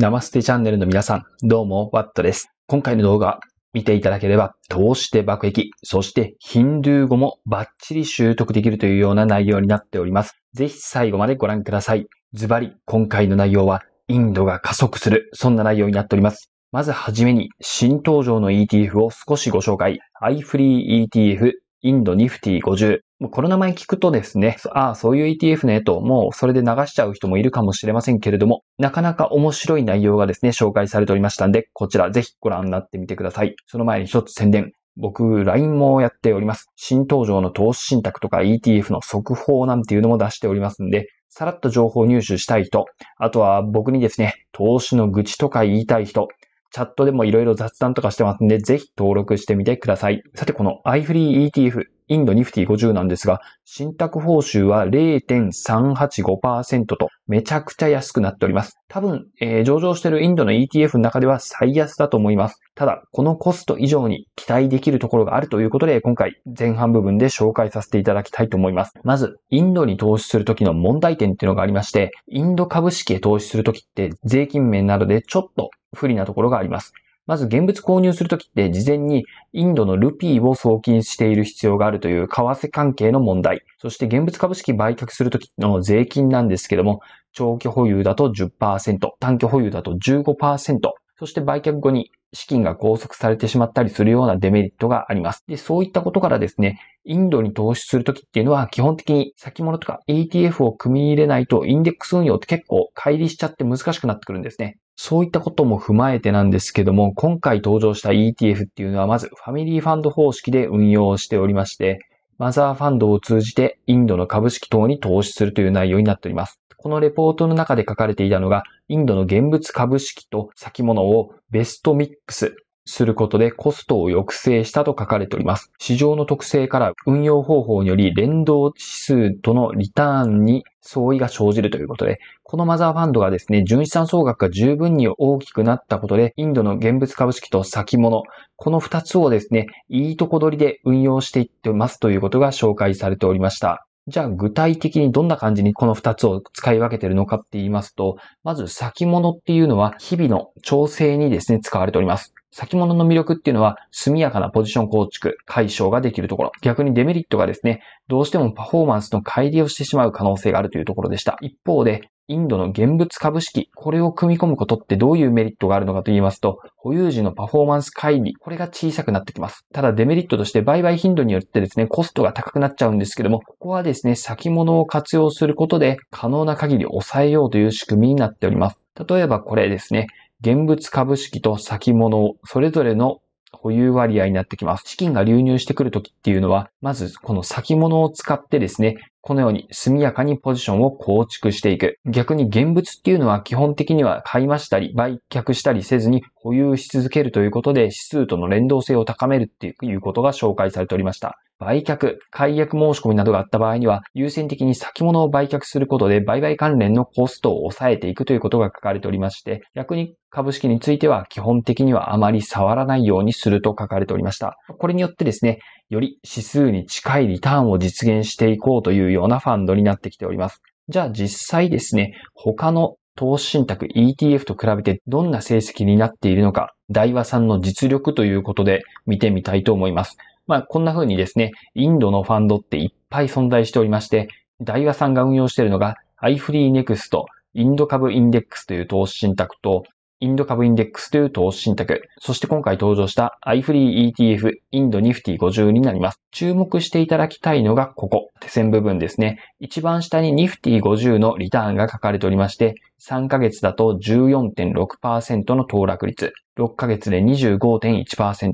ナマステチャンネルの皆さん、どうも、ワットです。今回の動画、見ていただければ、うして爆撃、そしてヒンドゥー語もバッチリ習得できるというような内容になっております。ぜひ最後までご覧ください。ズバリ、今回の内容は、インドが加速する、そんな内容になっております。まずはじめに、新登場の ETF を少しご紹介。iFree ETF インドニフティ50。この名前聞くとですね、ああ、そういう ETF ね、と、もうそれで流しちゃう人もいるかもしれませんけれども、なかなか面白い内容がですね、紹介されておりましたんで、こちらぜひご覧になってみてください。その前に一つ宣伝。僕、LINE もやっております。新登場の投資信託とか ETF の速報なんていうのも出しておりますんで、さらっと情報入手したい人、あとは僕にですね、投資の愚痴とか言いたい人、チャットでもいろいろ雑談とかしてますんで、ぜひ登録してみてください。さて、この iFree ETF、インドニフティ50なんですが、信託報酬は0.385%とめちゃくちゃ安くなっております。多分、えー、上場してるインドの ETF の中では最安だと思います。ただ、このコスト以上に期待できるところがあるということで、今回前半部分で紹介させていただきたいと思います。まず、インドに投資するときの問題点っていうのがありまして、インド株式へ投資するときって税金面などでちょっと不利なところがあります。まず現物購入するときって事前にインドのルピーを送金している必要があるという為替関係の問題。そして現物株式売却するときの税金なんですけども、長期保有だと10%、短期保有だと15%。そして売却後に資金が拘束されてしまったりするようなデメリットがあります。で、そういったことからですね、インドに投資するときっていうのは基本的に先物とか ETF を組み入れないとインデックス運用って結構乖離しちゃって難しくなってくるんですね。そういったことも踏まえてなんですけども、今回登場した ETF っていうのはまずファミリーファンド方式で運用しておりまして、マザーファンドを通じてインドの株式等に投資するという内容になっております。このレポートの中で書かれていたのが、インドの現物株式と先物をベストミックスすることでコストを抑制したと書かれております。市場の特性から運用方法により連動指数とのリターンに相違が生じるということで、このマザーファンドがですね、純資産総額が十分に大きくなったことで、インドの現物株式と先物、この二つをですね、いいとこ取りで運用していってますということが紹介されておりました。じゃあ具体的にどんな感じにこの2つを使い分けているのかって言いますと、まず先物っていうのは日々の調整にですね、使われております。先物の魅力っていうのは速やかなポジション構築、解消ができるところ。逆にデメリットがですね、どうしてもパフォーマンスの乖離をしてしまう可能性があるというところでした。一方で、インドの現物株式、これを組み込むことってどういうメリットがあるのかと言いますと、保有時のパフォーマンス乖離、これが小さくなってきます。ただデメリットとして売買頻度によってですね、コストが高くなっちゃうんですけども、ここはですね、先物を活用することで可能な限り抑えようという仕組みになっております。例えばこれですね、現物株式と先物をそれぞれの保有割合になってきます。資金が流入してくるときっていうのは、まずこの先物を使ってですね、このように速やかにポジションを構築していく。逆に現物っていうのは基本的には買いましたり、売却したりせずに保有し続けるということで指数との連動性を高めるっていうことが紹介されておりました。売却、解約申し込みなどがあった場合には、優先的に先物を売却することで売買関連のコストを抑えていくということが書かれておりまして、逆に株式については基本的にはあまり触らないようにすると書かれておりました。これによってですね、より指数に近いリターンを実現していこうというようなファンドになってきております。じゃあ実際ですね、他の投資信託 ETF と比べてどんな成績になっているのか、大和さんの実力ということで見てみたいと思います。まあ、こんな風にですね、インドのファンドっていっぱい存在しておりまして、大和さんが運用しているのが iFreeNext、インド株インデックスという投資信託と、インド株インデックスという投資信託、そして今回登場した iFree ETF インドニフティ50になります。注目していただきたいのがここ、手線部分ですね。一番下にニフティ50のリターンが書かれておりまして、3ヶ月だと14.6%の騰落率、6ヶ月で25.1%、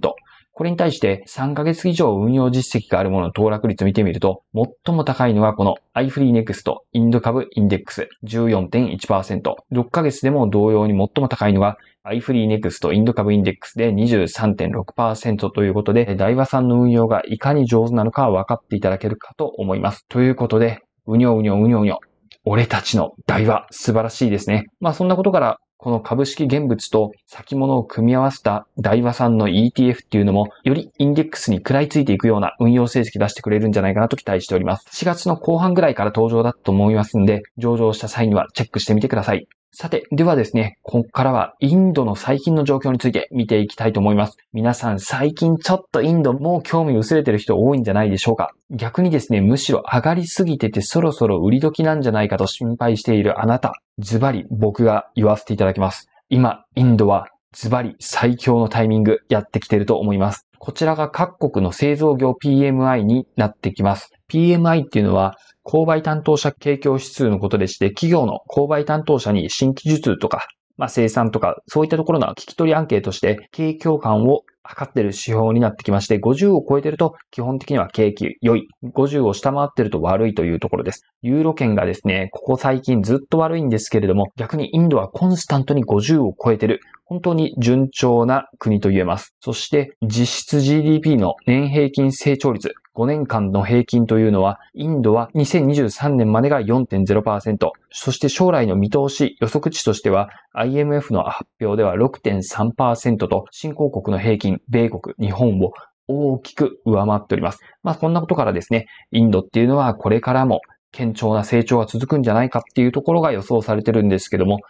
これに対して3ヶ月以上運用実績があるものの騰落率を見てみると、最も高いのはこの iFreeNext インド株インデックス14.1%。6ヶ月でも同様に最も高いのが iFreeNext インド株インデックスで23.6%ということで、ダイワさんの運用がいかに上手なのか分かっていただけるかと思います。ということで、うにょうにょうにょうにょ。俺たちの台は素晴らしいですね。まあそんなことから、この株式現物と先物を組み合わせた台和さんの ETF っていうのも、よりインデックスに食らいついていくような運用成績出してくれるんじゃないかなと期待しております。4月の後半ぐらいから登場だと思いますんで、上場した際にはチェックしてみてください。さて、ではですね、ここからはインドの最近の状況について見ていきたいと思います。皆さん最近ちょっとインドもう興味薄れてる人多いんじゃないでしょうか逆にですね、むしろ上がりすぎててそろそろ売り時なんじゃないかと心配しているあなた、ズバリ僕が言わせていただきます。今、インドはズバリ最強のタイミングやってきてると思います。こちらが各国の製造業 PMI になってきます。PMI っていうのは購買担当者提供指数のことでして、企業の購買担当者に新規受注とか、まあ、生産とか、そういったところの聞き取りアンケートして、景況感を測ってる指標になってきまして、50を超えてると基本的には景気良い。50を下回ってると悪いというところです。ユーロ圏がですね、ここ最近ずっと悪いんですけれども、逆にインドはコンスタントに50を超えてる。本当に順調な国と言えます。そして実質 GDP の年平均成長率、5年間の平均というのは、インドは2023年までが4.0%、そして将来の見通し、予測値としては、IMF の発表では6.3%と、新興国の平均、米国、日本を大きく上回っております。まあ、こんなことからですね、インドっていうのはこれからも堅調な成長が続くんじゃないかっていうところが予想されてるんですけども、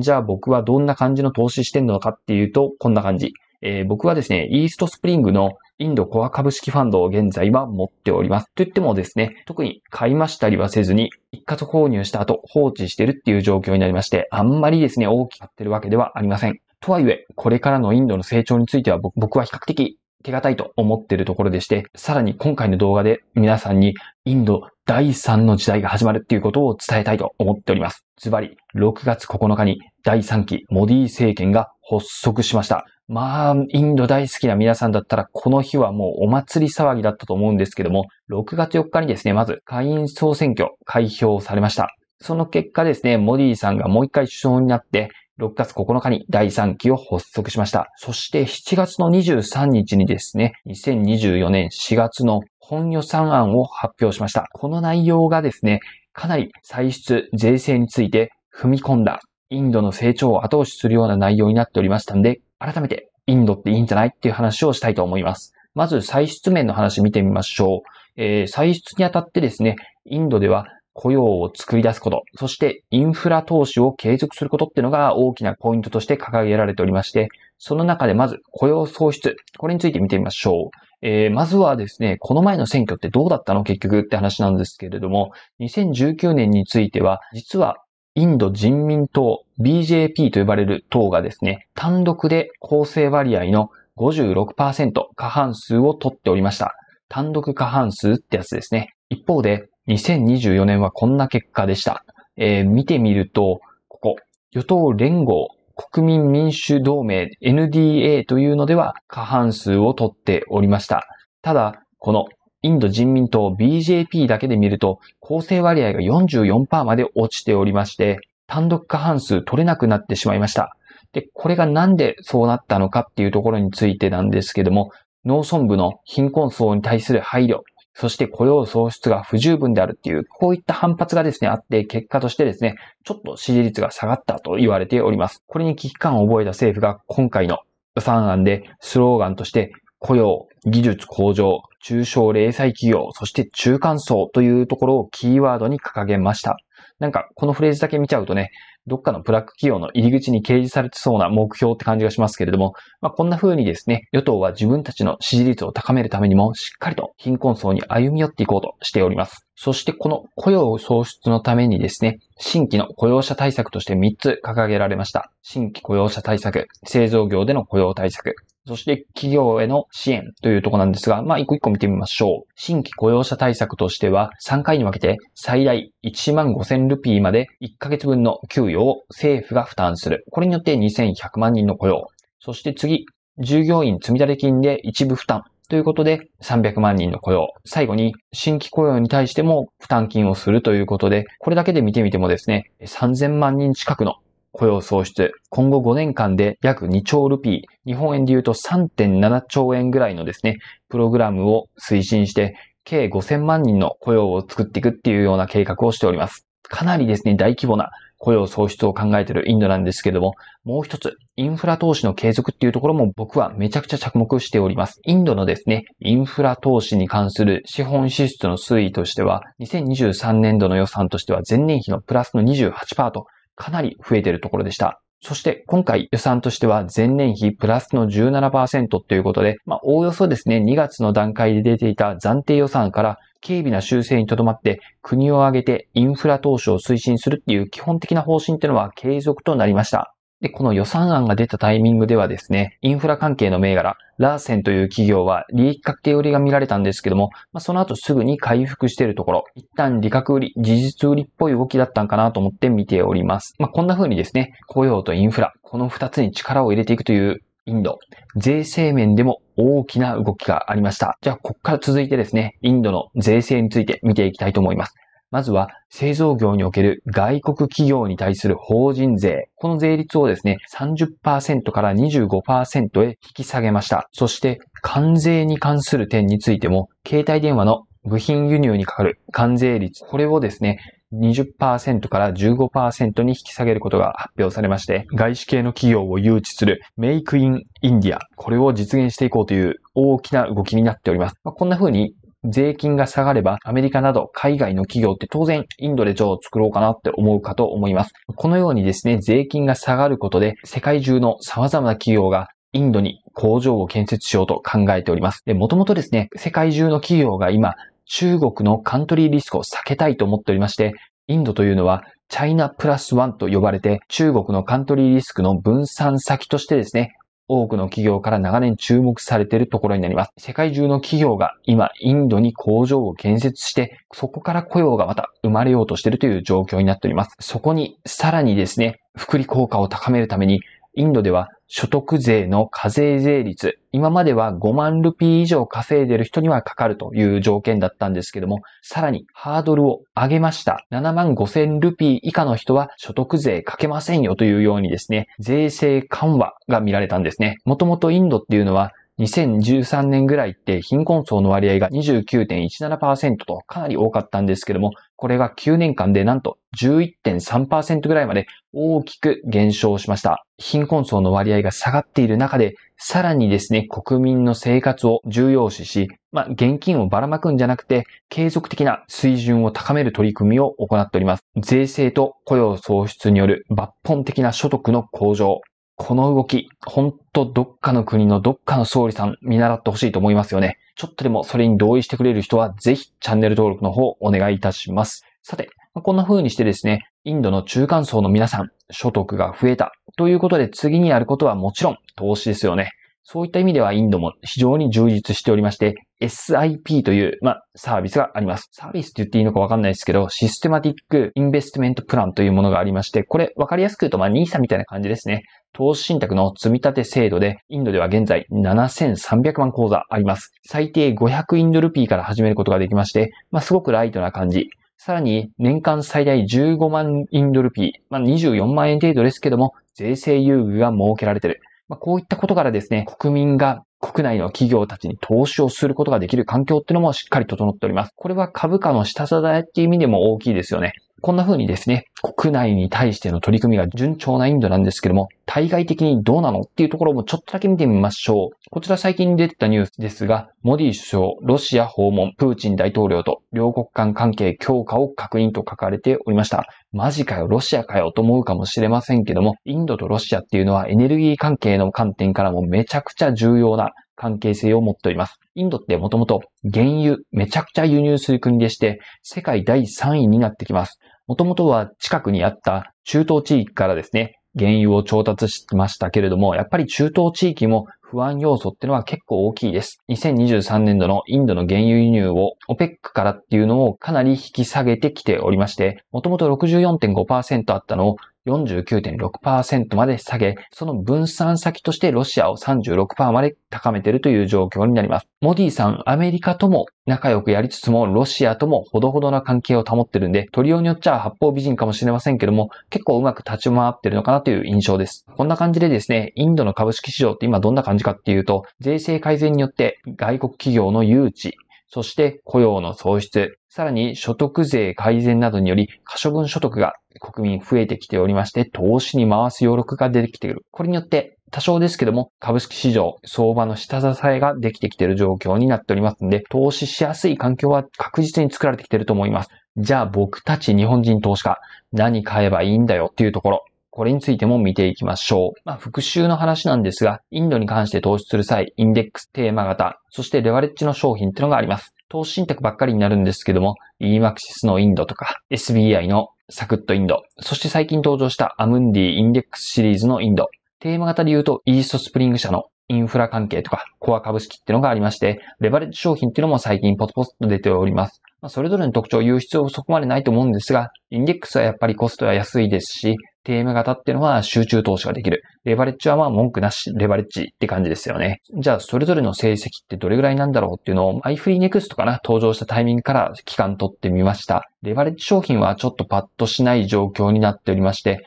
じゃあ僕はどんな感じの投資してんのかっていうと、こんな感じ。えー、僕はですね、イーストスプリングのインドコア株式ファンドを現在は持っております。と言ってもですね、特に買いましたりはせずに、一括購入した後放置してるっていう状況になりまして、あんまりですね、大きくなってるわけではありません。とはいえ、これからのインドの成長については僕は比較的手堅いと思っているところでして、さらに今回の動画で皆さんにインド第3の時代が始まるっていうことを伝えたいと思っております。ズバリ、6月9日に第3期モディ政権が発足しました。まあ、インド大好きな皆さんだったら、この日はもうお祭り騒ぎだったと思うんですけども、6月4日にですね、まず会員総選挙開票されました。その結果ですね、モディさんがもう一回首相になって、6月9日に第3期を発足しました。そして7月の23日にですね、2024年4月の本予算案を発表しました。この内容がですね、かなり歳出、税制について踏み込んだインドの成長を後押しするような内容になっておりましたので、改めてインドっていいんじゃないっていう話をしたいと思います。まず、歳出面の話見てみましょう。えー、歳出にあたってですね、インドでは雇用を作り出すこと、そしてインフラ投資を継続することっていうのが大きなポイントとして掲げられておりまして、その中でまず雇用創出、これについて見てみましょう。えー、まずはですね、この前の選挙ってどうだったの結局って話なんですけれども、2019年については、実はインド人民党 BJP と呼ばれる党がですね、単独で構成割合の56%過半数を取っておりました。単独過半数ってやつですね。一方で、2024年はこんな結果でした。えー、見てみると、ここ、与党連合、国民民主同盟 NDA というのでは過半数を取っておりました。ただ、このインド人民党 BJP だけで見ると、構成割合が44%まで落ちておりまして、単独過半数取れなくなってしまいました。で、これがなんでそうなったのかっていうところについてなんですけども、農村部の貧困層に対する配慮、そして雇用創出が不十分であるっていう、こういった反発がですね、あって、結果としてですね、ちょっと支持率が下がったと言われております。これに危機感を覚えた政府が今回の予算案でスローガンとして雇用、技術向上、中小零細企業、そして中間層というところをキーワードに掲げました。なんか、このフレーズだけ見ちゃうとね、どっかのブラック企業の入り口に掲示されてそうな目標って感じがしますけれども、まあ、こんな風にですね、与党は自分たちの支持率を高めるためにも、しっかりと貧困層に歩み寄っていこうとしております。そしてこの雇用創出のためにですね、新規の雇用者対策として3つ掲げられました。新規雇用者対策、製造業での雇用対策、そして企業への支援というとこなんですが、まあ一個一個見てみましょう。新規雇用者対策としては3回に分けて最大1万5000ルピーまで1ヶ月分の給与を政府が負担する。これによって2100万人の雇用。そして次、従業員積立金で一部負担。ということで、300万人の雇用。最後に、新規雇用に対しても負担金をするということで、これだけで見てみてもですね、3000万人近くの雇用創出。今後5年間で約2兆ルピー。日本円で言うと3.7兆円ぐらいのですね、プログラムを推進して、計5000万人の雇用を作っていくっていうような計画をしております。かなりですね、大規模な雇用創出を考えているインドなんですけれども、もう一つ、インフラ投資の継続っていうところも僕はめちゃくちゃ着目しております。インドのですね、インフラ投資に関する資本支出の推移としては、2023年度の予算としては前年比のプラスの28%と、かなり増えているところでした。そして今回予算としては前年比プラスの17%ということで、まあ、おおよそですね、2月の段階で出ていた暫定予算から軽微な修正にとどまって、国を挙げてインフラ投資を推進するっていう基本的な方針っていうのは継続となりました。で、この予算案が出たタイミングではですね、インフラ関係の銘柄、ラーセンという企業は利益確定売りが見られたんですけども、まあ、その後すぐに回復しているところ、一旦利確売り、事実売りっぽい動きだったんかなと思って見ております。まあ、こんな風にですね、雇用とインフラ、この二つに力を入れていくというインド、税制面でも大きな動きがありました。じゃあ、ここから続いてですね、インドの税制について見ていきたいと思います。まずは製造業における外国企業に対する法人税。この税率をですね、30%から25%へ引き下げました。そして、関税に関する点についても、携帯電話の部品輸入にかかる関税率、これをですね、20%から15%に引き下げることが発表されまして、外資系の企業を誘致するメイクインインディア、これを実現していこうという大きな動きになっております。まあ、こんな風に税金が下がれば、アメリカなど海外の企業って当然インドでジを作ろうかなって思うかと思います。このようにですね、税金が下がることで、世界中の様々な企業がインドに工場を建設しようと考えております。で、もともとですね、世界中の企業が今、中国のカントリーリスクを避けたいと思っておりまして、インドというのはチャイナプラスワンと呼ばれて中国のカントリーリスクの分散先としてですね、多くの企業から長年注目されているところになります。世界中の企業が今インドに工場を建設して、そこから雇用がまた生まれようとしているという状況になっております。そこにさらにですね、福利効果を高めるためにインドでは所得税の課税税率、今までは5万ルピー以上稼いでる人にはかかるという条件だったんですけども、さらにハードルを上げました。7万5千ルピー以下の人は所得税かけませんよというようにですね、税制緩和が見られたんですね。もともとインドっていうのは2013年ぐらいって貧困層の割合が29.17%とかなり多かったんですけども、これが9年間でなんと11.3%ぐらいまで大きく減少しました。貧困層の割合が下がっている中で、さらにですね、国民の生活を重要視し、まあ、現金をばらまくんじゃなくて、継続的な水準を高める取り組みを行っております。税制と雇用創出による抜本的な所得の向上、この動き、ほんとどっかの国のどっかの総理さん見習ってほしいと思いますよね。ちょっとでもそれに同意してくれる人はぜひチャンネル登録の方お願いいたします。さて、こんな風にしてですね、インドの中間層の皆さん、所得が増えたということで次にやることはもちろん投資ですよね。そういった意味ではインドも非常に充実しておりまして、SIP という、まあ、サービスがあります。サービスって言っていいのかわかんないですけど、システマティックインベストメントプランというものがありまして、これわかりやすく言うと、まあ、NISA みたいな感じですね。投資信託の積み立て制度で、インドでは現在7300万口座あります。最低500インドルピーから始めることができまして、まあ、すごくライトな感じ。さらに、年間最大15万インドルピー、まあ、24万円程度ですけども、税制優遇が設けられている。まあ、こういったことからですね、国民が国内の企業たちに投資をすることができる環境っていうのもしっかり整っております。これは株価の下支えっていう意味でも大きいですよね。こんな風にですね、国内に対しての取り組みが順調なインドなんですけども、対外的にどうなのっていうところもちょっとだけ見てみましょう。こちら最近出てたニュースですが、モディ首相、ロシア訪問、プーチン大統領と両国間関係強化を確認と書かれておりました。マジかよ、ロシアかよと思うかもしれませんけども、インドとロシアっていうのはエネルギー関係の観点からもめちゃくちゃ重要な関係性を持っております。インドってもともと原油めちゃくちゃ輸入する国でして、世界第3位になってきます。もともとは近くにあった中東地域からですね、原油を調達してましたけれども、やっぱり中東地域も不安要素っていうのは結構大きいです。2023年度のインドの原油輸入を OPEC からっていうのをかなり引き下げてきておりまして、もともと64.5%あったのを49.6%まで下げ、その分散先としてロシアを36%まで高めているという状況になります。モディさん、アメリカとも仲良くやりつつも、ロシアともほどほどな関係を保ってるんで、取りようによっちゃ八方美人かもしれませんけども、結構うまく立ち回ってるのかなという印象です。こんな感じでですね、インドの株式市場って今どんな感じかっていうと、税制改善によって外国企業の誘致、そして雇用の創出、さらに所得税改善などにより可処分所得が国民増えてきておりまして、投資に回す余力が出てきている。これによって多少ですけども、株式市場、相場の下支えができてきている状況になっておりますので、投資しやすい環境は確実に作られてきていると思います。じゃあ僕たち日本人投資家、何買えばいいんだよっていうところ。これについても見ていきましょう。まあ、復習の話なんですが、インドに関して投資する際、インデックステーマ型、そしてレバレッジの商品っていうのがあります。投資信託ばっかりになるんですけども、EMAXIS のインドとか、SBI のサクッとインド、そして最近登場したアムンディインデックスシリーズのインド、テーマ型で言うとイーストスプリング社のインフラ関係とかコア株式っていうのがありまして、レバレッジ商品っていうのも最近ポツポツと出ております。まあ、それぞれの特徴を言う必要はそこまでないと思うんですが、インデックスはやっぱりコストは安いですし、テーマ型っていうのは集中投資ができる。レバレッジはまあ文句なし、レバレッジって感じですよね。じゃあ、それぞれの成績ってどれぐらいなんだろうっていうのを、マイフリーネクストかな、登場したタイミングから期間取ってみました。レバレッジ商品はちょっとパッとしない状況になっておりまして、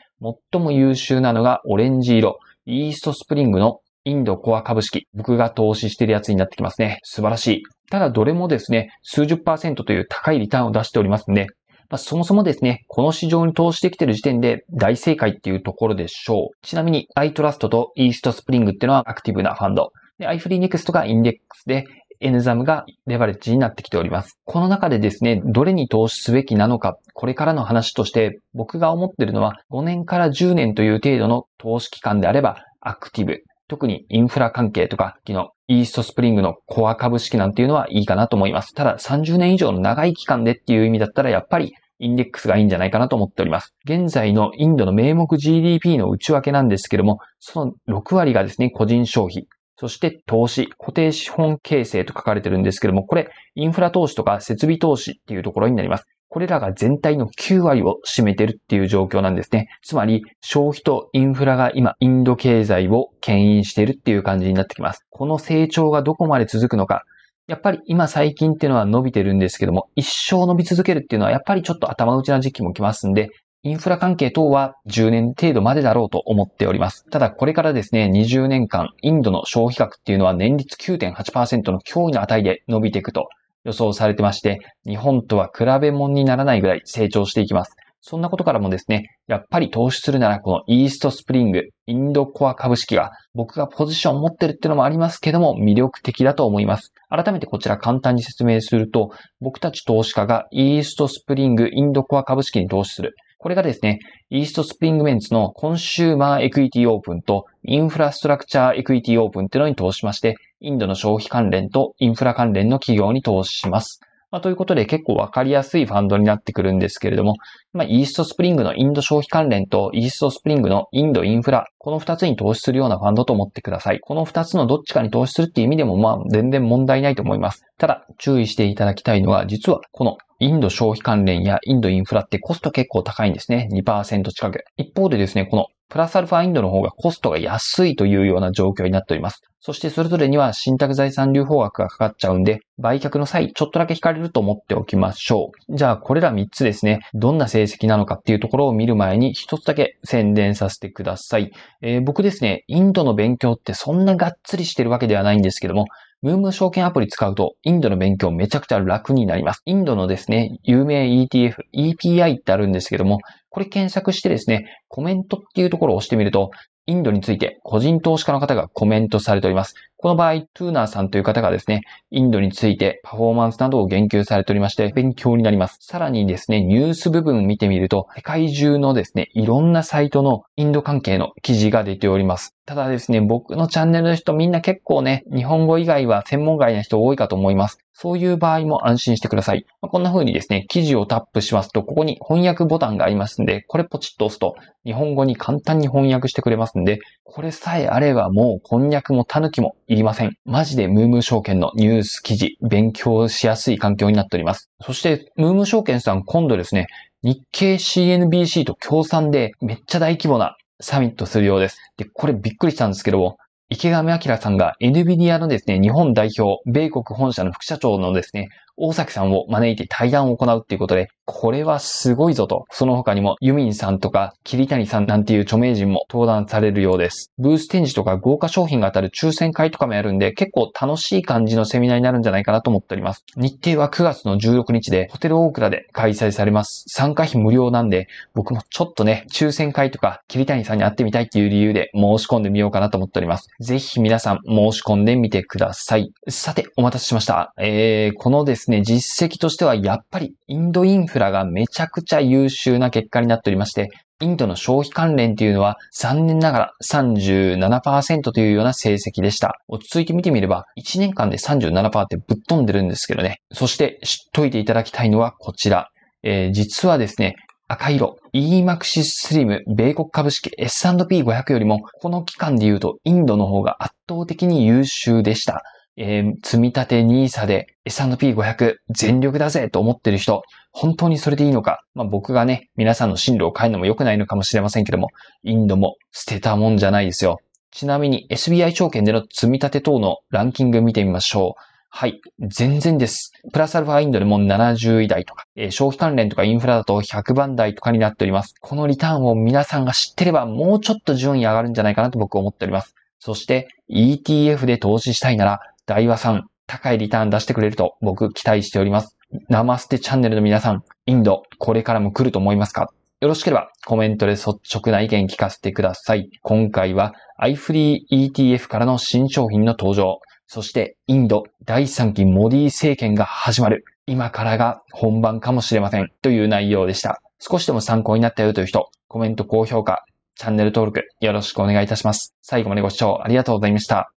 最も優秀なのがオレンジ色、イーストスプリングのインドコア株式。僕が投資してるやつになってきますね。素晴らしい。ただどれもですね、数十パーセントという高いリターンを出しておりますんで、まあ、そもそもですね、この市場に投資できている時点で大正解っていうところでしょう。ちなみに、iTrust と East Spring っていうのはアクティブなファンド。iFreeNext がインデックスで、N ザムがレバレッジになってきております。この中でですね、どれに投資すべきなのか、これからの話として、僕が思ってるのは5年から10年という程度の投資期間であれば、アクティブ。特にインフラ関係とか、昨日、イーストスプリングのコア株式なんていうのはいいかなと思います。ただ、30年以上の長い期間でっていう意味だったら、やっぱりインデックスがいいんじゃないかなと思っております。現在のインドの名目 GDP の内訳なんですけども、その6割がですね、個人消費。そして投資、固定資本形成と書かれてるんですけども、これ、インフラ投資とか設備投資っていうところになります。これらが全体の9割を占めてるっていう状況なんですね。つまり、消費とインフラが今、インド経済を牽引してるっていう感じになってきます。この成長がどこまで続くのか、やっぱり今最近っていうのは伸びてるんですけども、一生伸び続けるっていうのはやっぱりちょっと頭打ちな時期も来ますんで、インフラ関係等は10年程度までだろうと思っております。ただこれからですね、20年間、インドの消費額っていうのは年率9.8%の脅威の値で伸びていくと予想されてまして、日本とは比べ物にならないぐらい成長していきます。そんなことからもですね、やっぱり投資するならこのイーストスプリング、インドコア株式が僕がポジションを持ってるってのもありますけども魅力的だと思います。改めてこちら簡単に説明すると、僕たち投資家がイーストスプリング、インドコア株式に投資する。これがですね、イーストスプリングメンツのコンシューマーエクイティオープンとインフラストラクチャーエクイティオープンっていうのに投資しまして、インドの消費関連とインフラ関連の企業に投資します。まあ、ということで結構わかりやすいファンドになってくるんですけれども、まあ、イーストスプリングのインド消費関連とイーストスプリングのインドインフラ、この二つに投資するようなファンドと思ってください。この二つのどっちかに投資するっていう意味でもまあ全然問題ないと思います。ただ注意していただきたいのは実はこのインド消費関連やインドインフラってコスト結構高いんですね。2%近く。一方でですね、このプラスアルファインドの方がコストが安いというような状況になっております。そしてそれぞれには信託財産留保額がかかっちゃうんで、売却の際、ちょっとだけ引かれると思っておきましょう。じゃあ、これら3つですね、どんな成績なのかっていうところを見る前に、1つだけ宣伝させてください。えー、僕ですね、インドの勉強ってそんながっつりしてるわけではないんですけども、ムーム証券アプリ使うと、インドの勉強めちゃくちゃ楽になります。インドのですね、有名 ETF、EPI ってあるんですけども、これ検索してですね、コメントっていうところを押してみると、インドについて個人投資家の方がコメントされております。この場合、トゥーナーさんという方がですね、インドについてパフォーマンスなどを言及されておりまして、勉強になります。さらにですね、ニュース部分を見てみると、世界中のですね、いろんなサイトのインド関係の記事が出ております。ただですね、僕のチャンネルの人みんな結構ね、日本語以外は専門外な人多いかと思います。そういう場合も安心してください。まあ、こんな風にですね、記事をタップしますと、ここに翻訳ボタンがありますんで、これポチッと押すと、日本語に簡単に翻訳してくれますんで、これさえあればもうこんにゃくもタヌキもいりません。マジでムームー証券のニュース記事、勉強しやすい環境になっております。そして、ムーム証券さん今度ですね、日経 CNBC と共産でめっちゃ大規模なサミットするようです。で、これびっくりしたんですけども、池上彰さんが NVIDIA のですね、日本代表、米国本社の副社長のですね、大崎さんを招いて対談を行うっていうことで、これはすごいぞと、その他にもユミンさんとか桐谷さんなんていう著名人も登壇されるようです。ブース展示とか豪華商品が当たる抽選会とかもやるんで、結構楽しい感じのセミナーになるんじゃないかなと思っております。日程は9月の16日で、ホテルオークラで開催されます。参加費無料なんで、僕もちょっとね、抽選会とか桐谷さんに会ってみたいっていう理由で申し込んでみようかなと思っております。ぜひ皆さん申し込んでみてください。さて、お待たせしました。えー、このですね、ね、実績としてはやっぱりインドインフラがめちゃくちゃ優秀な結果になっておりまして、インドの消費関連というのは残念ながら37%というような成績でした。落ち着いて見てみれば1年間で37%ってぶっ飛んでるんですけどね。そして知っといていただきたいのはこちら。えー、実はですね、赤色、EMAXIS SLIM、米国株式 S&P500 よりも、この期間で言うとインドの方が圧倒的に優秀でした。えー、積み立て NISA で S&P500 全力だぜと思ってる人、本当にそれでいいのか。まあ、僕がね、皆さんの進路を変えるのも良くないのかもしれませんけども、インドも捨てたもんじゃないですよ。ちなみに SBI 証券での積み立て等のランキング見てみましょう。はい。全然です。プラスアルファインドでも70位台とか、えー、消費関連とかインフラだと100番台とかになっております。このリターンを皆さんが知ってればもうちょっと順位上がるんじゃないかなと僕は思っております。そして ETF で投資したいなら大和さん、高いリターン出してくれると僕期待しております。ナマステチャンネルの皆さん、インド、これからも来ると思いますかよろしければコメントで率直な意見聞かせてください。今回は iFree ETF からの新商品の登場、そしてインド第3期モディ政権が始まる。今からが本番かもしれませんという内容でした。少しでも参考になったよという人、コメント、高評価、チャンネル登録よろしくお願いいたします。最後までご視聴ありがとうございました。